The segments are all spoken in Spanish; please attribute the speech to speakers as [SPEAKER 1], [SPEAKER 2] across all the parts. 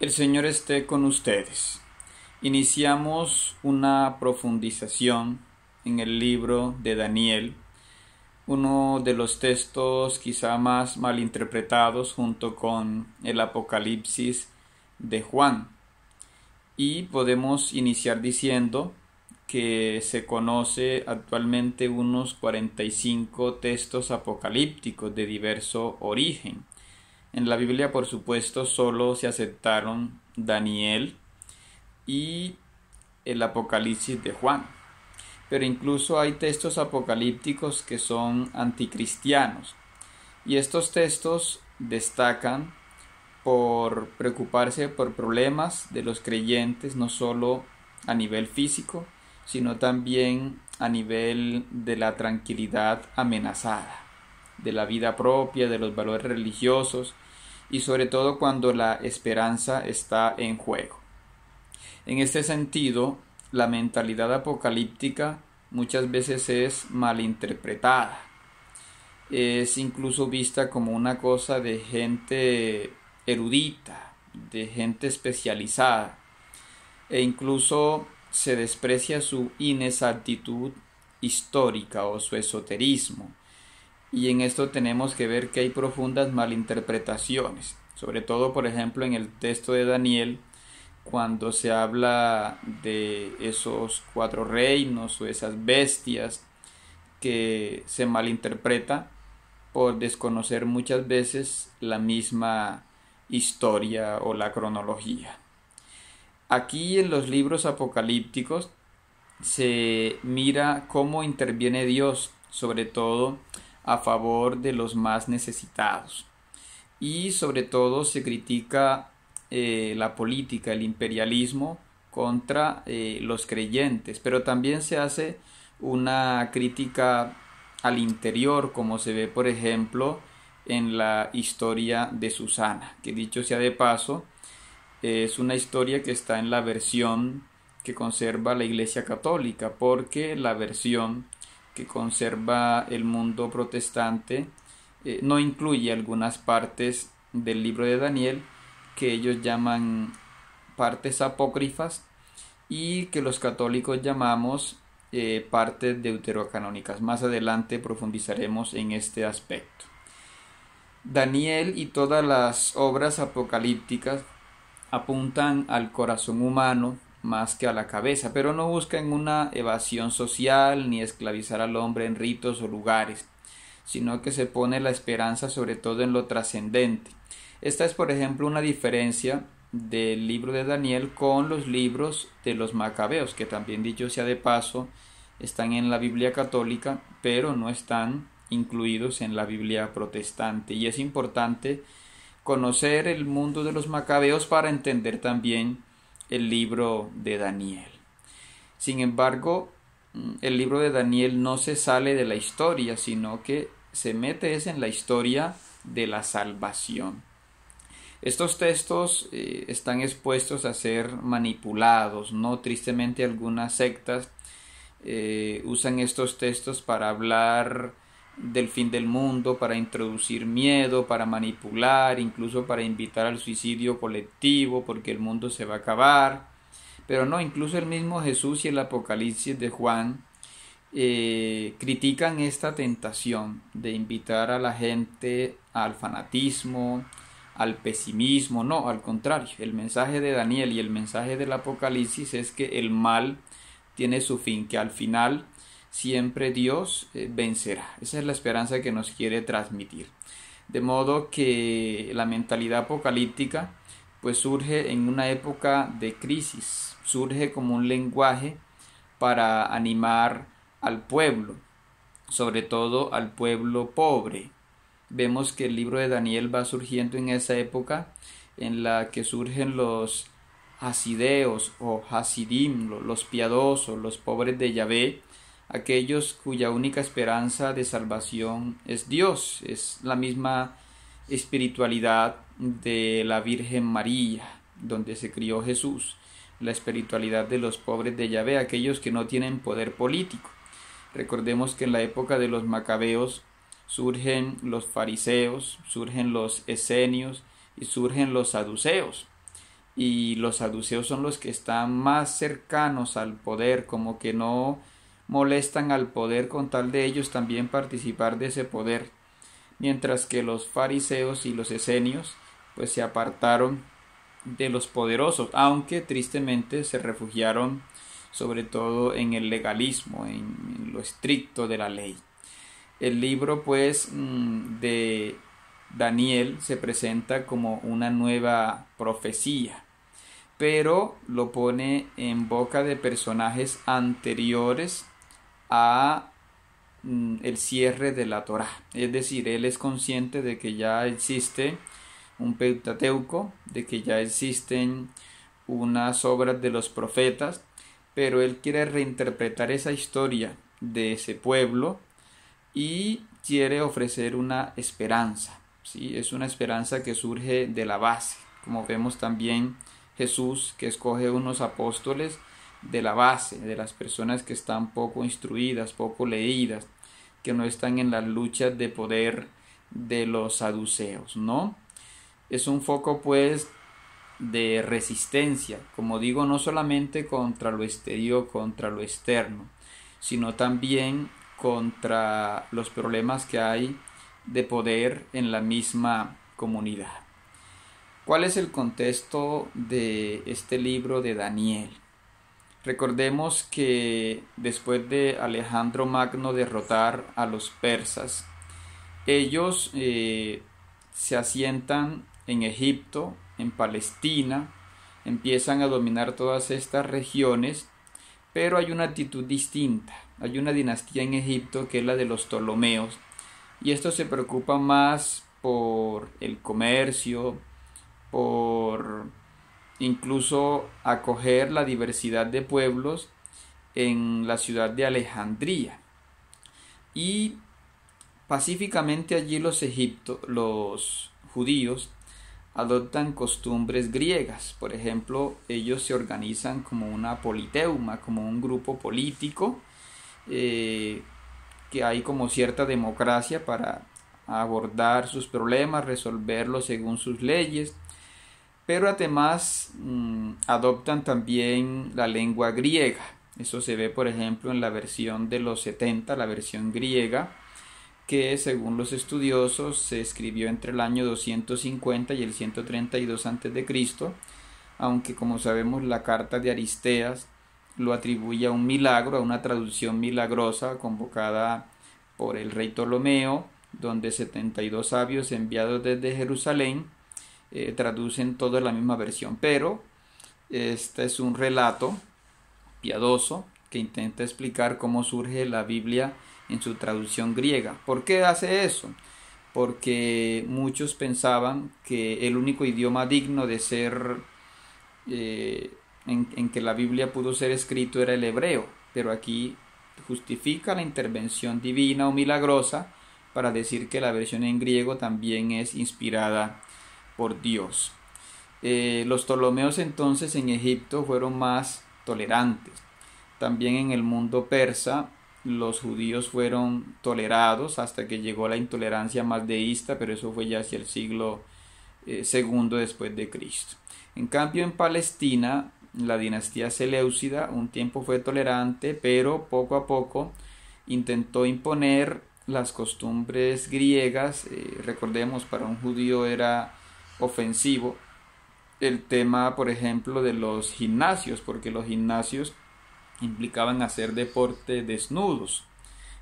[SPEAKER 1] El Señor esté con ustedes. Iniciamos una profundización en el libro de Daniel, uno de los textos quizá más malinterpretados junto con el Apocalipsis de Juan. Y podemos iniciar diciendo que se conoce actualmente unos 45 textos apocalípticos de diverso origen en la Biblia, por supuesto, solo se aceptaron Daniel y el Apocalipsis de Juan. Pero incluso hay textos apocalípticos que son anticristianos. Y estos textos destacan por preocuparse por problemas de los creyentes, no solo a nivel físico, sino también a nivel de la tranquilidad amenazada de la vida propia, de los valores religiosos y sobre todo cuando la esperanza está en juego. En este sentido, la mentalidad apocalíptica muchas veces es malinterpretada, es incluso vista como una cosa de gente erudita, de gente especializada, e incluso se desprecia su inexactitud histórica o su esoterismo, y en esto tenemos que ver que hay profundas malinterpretaciones, sobre todo por ejemplo en el texto de Daniel, cuando se habla de esos cuatro reinos o esas bestias que se malinterpreta por desconocer muchas veces la misma historia o la cronología. Aquí en los libros apocalípticos se mira cómo interviene Dios, sobre todo a favor de los más necesitados. Y sobre todo se critica eh, la política, el imperialismo contra eh, los creyentes, pero también se hace una crítica al interior, como se ve por ejemplo en la historia de Susana, que dicho sea de paso, es una historia que está en la versión que conserva la Iglesia Católica, porque la versión que conserva el mundo protestante eh, no incluye algunas partes del libro de Daniel que ellos llaman partes apócrifas y que los católicos llamamos eh, partes deuterocanónicas. Más adelante profundizaremos en este aspecto. Daniel y todas las obras apocalípticas apuntan al corazón humano más que a la cabeza, pero no buscan una evasión social ni esclavizar al hombre en ritos o lugares, sino que se pone la esperanza sobre todo en lo trascendente. Esta es, por ejemplo, una diferencia del libro de Daniel con los libros de los macabeos, que también dicho sea de paso, están en la Biblia católica, pero no están incluidos en la Biblia protestante. Y es importante conocer el mundo de los macabeos para entender también el libro de Daniel. Sin embargo, mm, el libro de Daniel no se sale de la historia, sino que se mete es en la historia de la salvación. Estos textos eh, están expuestos a ser manipulados, ¿no? Tristemente algunas sectas eh, usan estos textos para hablar del fin del mundo, para introducir miedo, para manipular, incluso para invitar al suicidio colectivo, porque el mundo se va a acabar. Pero no, incluso el mismo Jesús y el Apocalipsis de Juan eh, critican esta tentación de invitar a la gente al fanatismo, al pesimismo. No, al contrario, el mensaje de Daniel y el mensaje del Apocalipsis es que el mal tiene su fin, que al final siempre Dios eh, vencerá. Esa es la esperanza que nos quiere transmitir. De modo que la mentalidad apocalíptica pues surge en una época de crisis, surge como un lenguaje para animar al pueblo, sobre todo al pueblo pobre. Vemos que el libro de Daniel va surgiendo en esa época en la que surgen los asideos o hasidim, los piadosos, los pobres de Yahvé, aquellos cuya única esperanza de salvación es Dios, es la misma espiritualidad de la Virgen María, donde se crió Jesús, la espiritualidad de los pobres de Yahvé, aquellos que no tienen poder político. Recordemos que en la época de los macabeos surgen los fariseos, surgen los esenios y surgen los saduceos. Y los saduceos son los que están más cercanos al poder, como que no molestan al poder con tal de ellos también participar de ese poder, mientras que los fariseos y los esenios pues se apartaron de los poderosos, aunque tristemente se refugiaron sobre todo en el legalismo, en, lo estricto de la ley. El libro pues mm, de Daniel se presenta como una nueva profecía, pero lo pone en boca de personajes anteriores a mm, el cierre de la Torá. Es decir, él es consciente de que ya existe un Pentateuco, de que ya existen unas obras de los profetas, pero él quiere reinterpretar esa historia de ese pueblo y quiere ofrecer una esperanza. ¿sí? Es una esperanza que surge de la base, como vemos también Jesús que escoge unos apóstoles de la base, de las personas que están poco instruidas, poco leídas, que no están en las luchas de poder de los saduceos, ¿no? Es un foco pues de resistencia, como digo, no solamente contra lo exterior, contra lo externo, sino también contra los problemas que hay de poder en la misma comunidad. ¿Cuál es el contexto de este libro de Daniel? Recordemos que después de Alejandro Magno derrotar a los persas, ellos eh, se asientan en Egipto, en Palestina, empiezan a dominar todas estas regiones, pero hay una actitud distinta. Hay una dinastía en Egipto que es la de los Ptolomeos, y esto se preocupa más por el comercio, por incluso acoger la diversidad de pueblos en la ciudad de Alejandría. Y pacíficamente allí los, egiptos los judíos adoptan costumbres griegas. Por ejemplo, ellos se organizan como una politeuma, como un grupo político, eh, que hay como cierta democracia para abordar sus problemas, resolverlos según sus leyes, pero además mm, adoptan también la lengua griega. Eso se ve, por ejemplo, en la versión de los 70, la versión griega, que según los estudiosos se escribió entre el año 250 y el 132 a.C., aunque como sabemos la carta de Aristeas lo atribuye a un milagro, a una traducción milagrosa convocada por el rey Ptolomeo, donde 72 sabios enviados desde Jerusalén eh, traducen todo en la misma versión, pero este es un relato piadoso que intenta explicar cómo surge la Biblia en su traducción griega. ¿Por qué hace eso? Porque muchos pensaban que el único idioma digno de ser eh, en, en que la Biblia pudo ser escrito era el hebreo, pero aquí justifica la intervención divina o milagrosa para decir que la versión en griego también es inspirada por Dios. Eh, los Ptolomeos entonces en Egipto fueron más tolerantes. También en el mundo persa los judíos fueron tolerados hasta que llegó la intolerancia más deísta, pero eso fue ya hacia el siglo eh, segundo después de Cristo. En cambio en Palestina la dinastía Seleucida un tiempo fue tolerante, pero poco a poco intentó imponer las costumbres griegas. Eh, recordemos, para un judío era ofensivo el tema, por ejemplo, de los gimnasios, porque los gimnasios implicaban hacer deporte desnudos.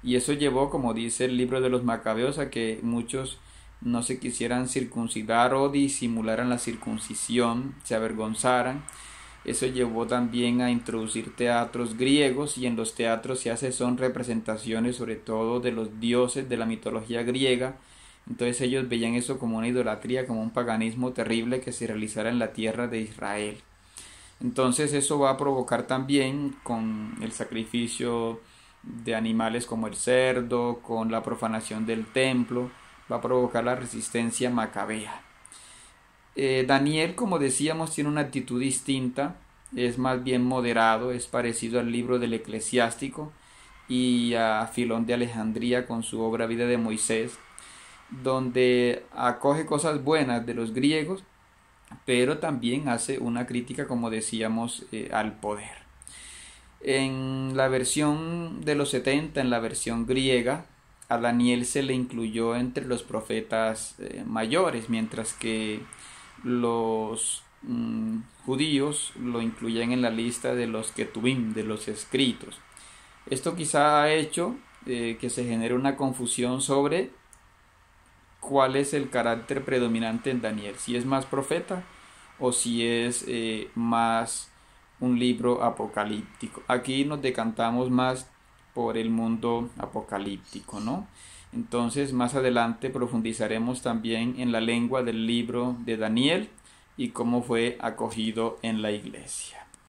[SPEAKER 1] Y eso llevó, como dice el libro de los macabeos, a que muchos no se quisieran circuncidar o disimularan la circuncisión, se avergonzaran. Eso llevó también a introducir teatros griegos y en los teatros se hace son representaciones sobre todo de los dioses de la mitología griega entonces ellos veían eso como una idolatría, como un paganismo terrible que se realizara en la tierra de Israel. Entonces eso va a provocar también con el sacrificio de animales como el cerdo, con la profanación del templo, va a provocar la resistencia macabea. Eh, Daniel, como decíamos, tiene una actitud distinta, es más bien moderado, es parecido al libro del eclesiástico y a Filón de Alejandría con su obra Vida de Moisés, donde acoge cosas buenas de los griegos, pero también hace una crítica, como decíamos, eh, al poder. En la versión de los 70, en la versión griega, a Daniel se le incluyó entre los profetas eh, mayores, mientras que los mm, judíos lo incluyen en la lista de los ketubim, de los escritos. Esto quizá ha hecho eh, que se genere una confusión sobre cuál es el carácter predominante en Daniel, si es más profeta o si es eh, más un libro apocalíptico. Aquí nos decantamos más por el mundo apocalíptico, ¿no? Entonces, más adelante profundizaremos también en la lengua del libro de Daniel y cómo fue acogido en la iglesia.